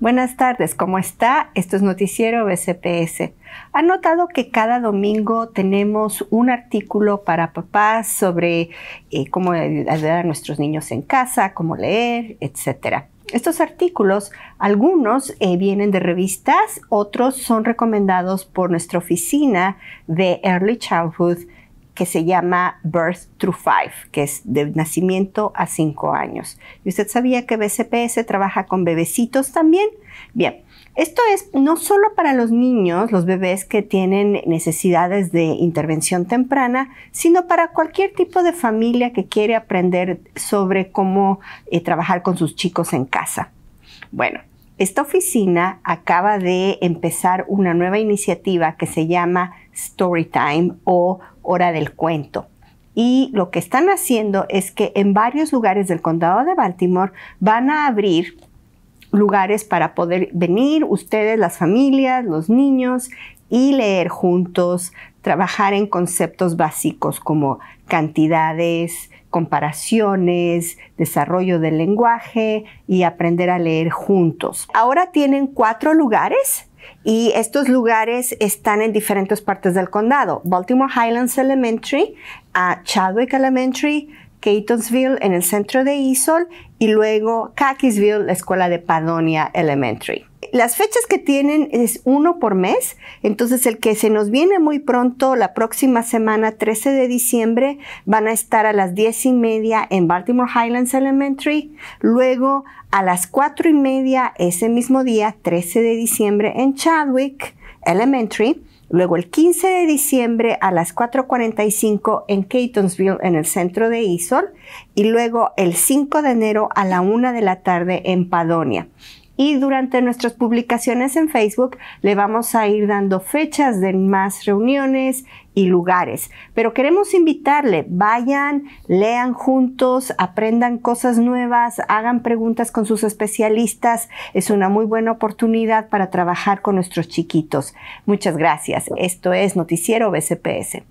Buenas tardes, ¿cómo está? Esto es Noticiero BCPS. ¿Ha notado que cada domingo tenemos un artículo para papás sobre eh, cómo ayudar a nuestros niños en casa, cómo leer, etcétera? Estos artículos, algunos eh, vienen de revistas, otros son recomendados por nuestra oficina de Early Childhood que se llama Birth to Five, que es de nacimiento a cinco años. ¿Y usted sabía que BCPS trabaja con bebecitos también? Bien, esto es no solo para los niños, los bebés que tienen necesidades de intervención temprana, sino para cualquier tipo de familia que quiere aprender sobre cómo eh, trabajar con sus chicos en casa. Bueno, esta oficina acaba de empezar una nueva iniciativa que se llama Storytime o hora del cuento. Y lo que están haciendo es que en varios lugares del condado de Baltimore van a abrir lugares para poder venir ustedes, las familias, los niños y leer juntos, trabajar en conceptos básicos como cantidades, comparaciones, desarrollo del lenguaje y aprender a leer juntos. Ahora tienen cuatro lugares y estos lugares están en diferentes partes del condado. Baltimore Highlands Elementary, ah, Chadwick Elementary, Catonsville en el centro de Isol y luego Cackisville, la escuela de Padonia Elementary. Las fechas que tienen es uno por mes, entonces el que se nos viene muy pronto, la próxima semana 13 de diciembre, van a estar a las 10 y media en Baltimore Highlands Elementary, luego a las 4 y media ese mismo día, 13 de diciembre, en Chadwick Elementary, Luego el 15 de diciembre a las 4.45 en Catonsville, en el centro de Isol, Y luego el 5 de enero a la 1 de la tarde en Padonia y durante nuestras publicaciones en Facebook le vamos a ir dando fechas de más reuniones y lugares. Pero queremos invitarle, vayan, lean juntos, aprendan cosas nuevas, hagan preguntas con sus especialistas. Es una muy buena oportunidad para trabajar con nuestros chiquitos. Muchas gracias. Esto es Noticiero BCPS.